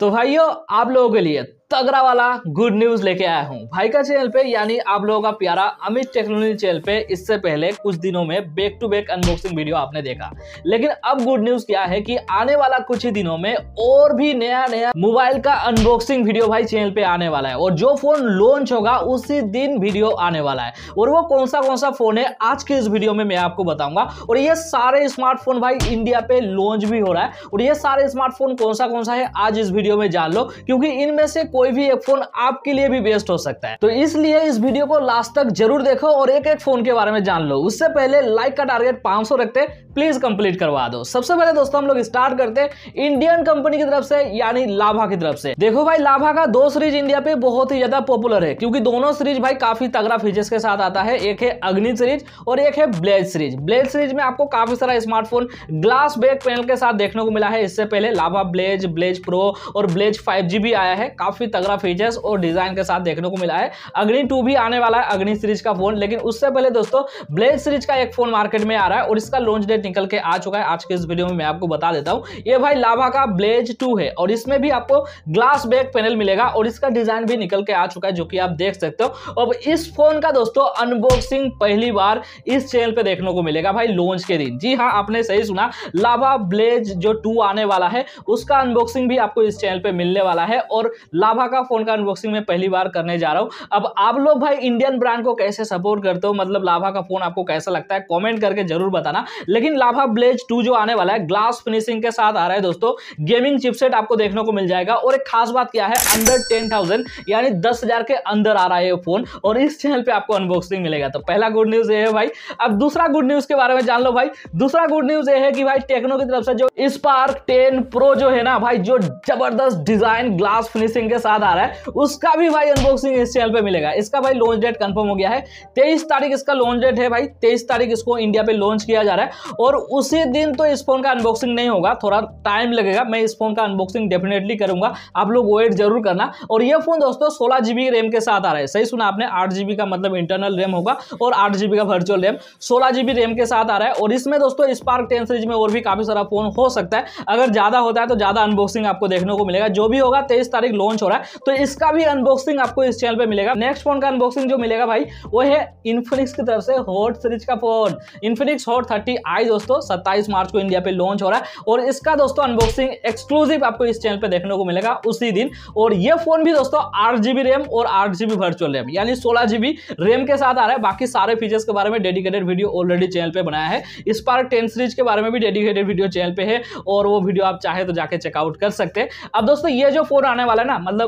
तो भाइयों आप लोगों के लिए तगड़ा वाला गुड न्यूज लेके आया हूँ भाई का चैनल पे यानी आप लोगों का प्यारा अमित टेक्नोलॉजी चैनल पे इससे पहले कुछ दिनों में back to back unboxing video आपने देखा लेकिन अब गुड न्यूज क्या है कि आने वाला कुछ ही दिनों में और भी नया नया मोबाइल का अनबॉक्सिंग वीडियो भाई चैनल पे आने वाला है और जो फोन लॉन्च होगा उसी दिन वीडियो आने वाला है और वो कौन सा कौन सा फोन है आज के इस वीडियो में मैं आपको बताऊंगा और ये सारे स्मार्टफोन भाई इंडिया पे लॉन्च भी हो रहा है और ये सारे स्मार्टफोन कौन सा कौन सा है आज इस वीडियो में जान लो क्योंकि इनमें से कोई भी एक फोन आपके लिए भी बेस्ट हो सकता है तो इसलिए इस वीडियो को लास्ट तक जरूर देखो और एक एक फोन के बारे में जान लो उससे पहले लाइक का टारगेट पांच रखते प्लीज कंप्लीट करवा दो सबसे पहले दोस्तों हम लोग स्टार्ट करते हैं इंडियन कंपनी की तरफ से यानी लाभा की तरफ से देखो भाई लाभा का दो सीरीज इंडिया पे बहुत ही ज्यादा पॉपुलर है क्योंकि दोनों सीरीज भाई काफी तगड़ा फीचर्स के साथ आता है एक है अग्नि सीरीज और एक है ब्लेज सीरीज ब्लेज सीरीज में आपको काफी सारा स्मार्टफोन ग्लास बैक पैनल के साथ देखने को मिला है इससे पहले लाभा ब्लेज ब्लेज प्रो और ब्लेज फाइव भी आया है काफी काफी तगड़ा फीचर्स और डिजाइन के साथ देखने को मिला है अग्नि टू भी आने वाला है अग्नि सीरीज का फोन लेकिन उससे पहले दोस्तों ब्लेज सीरीज का एक फोन मार्केट में आ रहा है और इसका लॉन्च डेट निकल के आ चुका है आज के इस वीडियो में मैं आपको बता देता हूँ ये भाई लाभा का ब्लेज टू है और इसमें भी आपको ग्लास बैक पैनल मिलेगा और इसका डिजाइन भी निकल के आ चुका है जो कि आप देख सकते हो अब इस फोन का दोस्तों अनबॉक्सिंग पहली बार इस चैनल पे देखने को मिलेगा भाई लॉन्च के दिन जी हाँ आपने सही सुना लाभा ब्लेज जो टू आने वाला है उसका अनबॉक्सिंग भी आपको इस चैनल पे मिलने वाला है और लाभा लाभा का फ़ोन का अनबॉक्सिंग मैं पहली बार करने जा रहा हूँ अब आप लोग भाई इंडियन ब्रांड को कैसे सपोर्ट करते हो मतलब लाभा का फ़ोन आपको कैसा लगता है कॉमेंट करके जरूर बताना लेकिन लाभा ब्लेज टू जो आने वाला है ग्लास फिनिशिंग के साथ आ रहा है दोस्तों गेमिंग चिपसेट आपको देखने को मिल जाएगा और एक खास बात क्या है अंडर टेन यानी दस के अंदर आ रहा है फोन और इस चैनल पर आपको अनबॉक्सिंग मिलेगा तो पहला गुड न्यूज ये है भाई अब दूसरा गुड न्यूज के बारे में जान लो भाई दूसरा गुड न्यूज ये है कि भाई टेक्नो की तरफ से जो स्पार्क टेन प्रो जो है ना भाई जो जबरदस्त डिजाइन ग्लास फिनिशिंग के साथ साथ आ रहा है उसका भी भाई अनबॉक्सिंग इस चैनल पे मिलेगा इसका भाई लॉन्च डेट कंफर्म हो गया है तेईस तारीख इसका लॉन्च डेट है भाई तेईस तारीख इसको इंडिया पे लॉन्च किया जा रहा है और उसी दिन तो इस फोन का अनबॉक्सिंग नहीं होगा थोड़ा टाइम लगेगा मैं इस फोन का अनबॉक्सिंग डेफिनेटली करूंगा आप लोग वेट जरूर करना और यह फोन दोस्तों सोलह जीबी रैम के साथ आ रहा है सही सुना आपने आठ जीबी का मतलब इंटरनल रैम होगा और आठ जीबी का वर्चुअल रैम सोलह जीबी रैम के साथ आ रहा है और इसमें दोस्तों स्पार्क टेन सीरीज में और भी काफी सारा फोन हो सकता है अगर ज्यादा होता है तो ज्यादा अनबॉक्सिंग आपको देखने को मिलेगा जो भी होगा तेईस तारीख लॉन्च हो रहा है जाएगा तो इसका भी अनबॉक्सिंग आपको इस चैनल पे मिलेगा नेक्स्ट फोन का अनबॉक्सिंग जो मिलेगा भाई वो है इन्फिनिक्स की तरफ से हॉट सीरीज का phone Infinix Hot thirty I दोस्तों सत्ताईस मार्च को इंडिया पे लॉन्च हो रहा है और इसका दोस्तों अनबॉक्सिंग एक्सक्लूसिव आपको इस चैनल पर देखने को मिलेगा उसी दिन और यह फोन भी दोस्तों आठ रैम और आठ वर्चुअल रैम यानी सोलह रैम के साथ आ रहा है बाकी सारे फीचर्स के बारे में डेडिकेटेड वीडियो ऑलरेडी चैनल पर बनाया है इस बार टेन सीरीज के बारे में भी डेडिकेटेड वीडियो चैनल पर है और वो वीडियो आप चाहे तो जाके चेकआउट कर सकते हैं अब दोस्तों ये जो फोन आने वाला है ना मतलब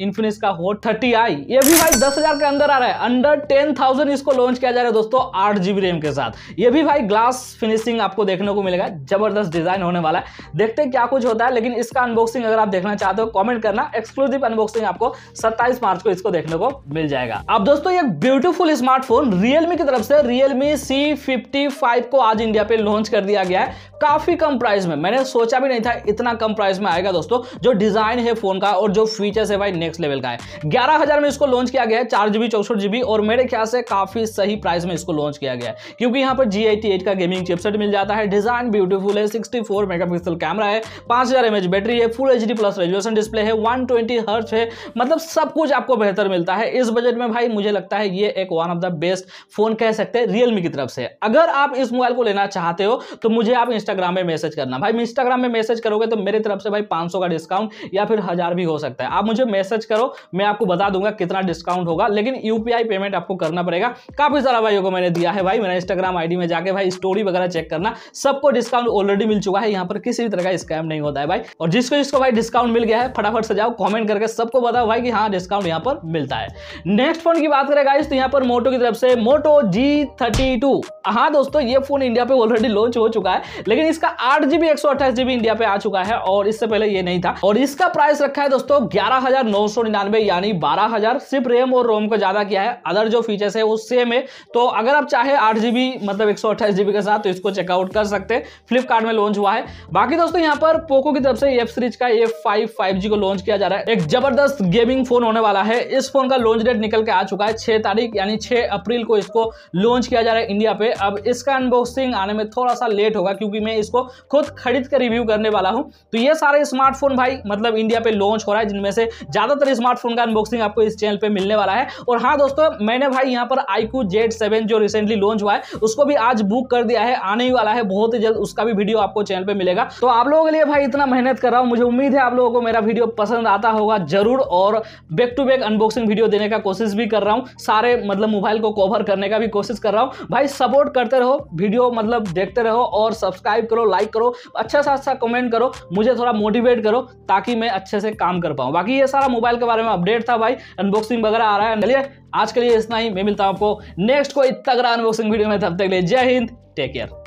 इन्फिनिक्स का हो थर्टी आई ये भी भाई दस हजार के अंदर आ रहा है अंडर टेन थाउजेंड इसको लॉन्च किया जा रहा है दोस्तों आठ जीबी रैम के साथ ये भी भाई ग्लास फिनिशिंग आपको देखने को मिलेगा जबरदस्त डिजाइन होने वाला है देखते क्या कुछ होता है लेकिन इसका अनबॉक्सिंग अगर आप देखना चाहते हो कॉमेंट करना एक्सक्लूसिव अनबॉक्सिंग आपको सत्ताईस मार्च को इसको देखने को मिल जाएगा अब दोस्तों ये ब्यूटीफुल स्मार्टफोन रियलमी की तरफ से रियलमी सी को आज इंडिया पे लॉन्च कर दिया गया है काफी कम प्राइस में मैंने सोचा भी नहीं था इतना कम प्राइस में आएगा दोस्तों जो डिजाइन है फोन का और जो फीचर्स है भाई नेक्स्ट लेवल का है ग्यारह हजार में इसको लॉन्च किया गया है चार जीबी चौसठ जीबी और मेरे ख्याल से काफी सही प्राइस में इसको लॉन्च किया गया है क्योंकि यहाँ पर जी आई टी एट का गेमिंग चिपसेट मिल जाता है डिजाइन ब्यूटीफुल है सिक्सटी फोर मेगापिक्सल कैमरा है पांच हजार एमएच बैटरी है full H D plus resolution display है वन ट्वेंटी हर्च है मतलब सब कुछ आपको बेहतर मिलता है इस बजट में भाई मुझे लगता है ये एक one of the best phone कह सकते हैं रियलमी की तरफ से अगर आप इस मोबाइल को लेना चाहते हो तो मुझे आप इंस्टाग्राम में मैसेज करना भाई इंस्टाग्राम में मैसेज करोगे तो मेरे तरफ से भाई पाँच का डिस्काउंट या फिर हज़ार भी हो सकता है आप मुझे मैसेज सर्च करो मैं आपको बता दूंगा कितना डिस्काउंट होगा लेकिन यूपीआई पेमेंट आपको करना पड़ेगा काफ़ी सारा भाइयों को मैंने दिया है भाई मेरा इंस्टाग्राम आईडी में जाके भाई स्टोरी वगैरह चेक करना सबको डिस्काउंट ऑलरेडी मिल चुका है यहाँ पर किसी भी तरह का स्कैम नहीं होता है भाई और जिसको जिसको भाई डिस्काउंट मिल गया है फटाफट से जाओ कॉमेंट करके सबको बताओ भाई की हाँ डिस्काउंट यहाँ पर मिलता है नेक्स्ट फोन की बात करें गाइस तो यहाँ पर मोटो की तरफ से मोटो जी थर्टी टू हाँ दोस्तों ये फोन इंडिया पे ऑलरेडी लॉन्च हो चुका है लेकिन इसका आठ जीबी एक सौ अट्ठाईस जीबी इंडिया पे आ चुका है और इससे पहले ये नहीं था और इसका प्राइस रखा है दोस्तों ग्यारह हजार नौ नौ सौ निन्यानवे यानी बारह हज़ार सिर्फ रैम और रोम को ज़्यादा किया है अदर जो फीचर्स है वो सेम है तो अगर आप चाहे आठ जी मतलब एक सौ अट्ठाईस जी के साथ तो इसको चेकआउट कर सकते हैं फ्लिपकार्ट में लॉन्च हुआ है बाकी दोस्तों यहाँ पर पोको की तरफ से एफ सीरीज का एफ फाइव फाइव जी को लॉन्च किया जा रहा है एक जबरदस्त गेमिंग फोन होने वाला है इस फोन का लॉन्च डेट निकल के आ चुका है छह तारीख यानी छह अप्रैल को इसको लॉन्च किया जा रहा है इंडिया पे अब इसका अनबॉक्सिंग आने में थोड़ा सा लेट होगा क्योंकि मैं इसको खुद खरीद कर रिव्यू करने वाला हूँ तो ये सारे स्मार्टफोन भाई मतलब इंडिया पे लॉन्च हो रहा है जिनमें से ज्यादा ज़्यादातर स्मार्टफोन का अनबॉक्सिंग आपको इस चैनल पर मिलने वाला है और हाँ दोस्तों मैंने भाई यहाँ पर आईकू जेड जो रिसेंटली लॉन्च हुआ है उसको भी आज बुक कर दिया है आने ही वाला है बहुत ही जल्द उसका भी वीडियो आपको चैनल पर मिलेगा तो आप लोगों के लिए भाई इतना मेहनत कर रहा हूँ मुझे उम्मीद है आप लोगों को मेरा वीडियो पसंद आता होगा जरूर और back to back unboxing video देने का कोशिश भी कर रहा हूँ सारे मतलब मोबाइल को कवर करने का भी कोशिश कर रहा हूँ भाई सपोर्ट करते रहो वीडियो मतलब देखते रहो और सब्सक्राइब करो लाइक करो अच्छा सा अच्छा कमेंट करो मुझे थोड़ा मोटिवेट करो ताकि मैं अच्छे से काम कर पाऊँ बाकी ये सारा मोबाइल के बारे में अपडेट था भाई अनबॉक्सिंग वगैरह आ रहा है चलिए आज के लिए इतना ही मैं मिलता हूँ आपको नेक्स्ट कोई तगड़ा अनबॉक्सिंग वीडियो में तब तक ले लिए जय हिंद टेक केयर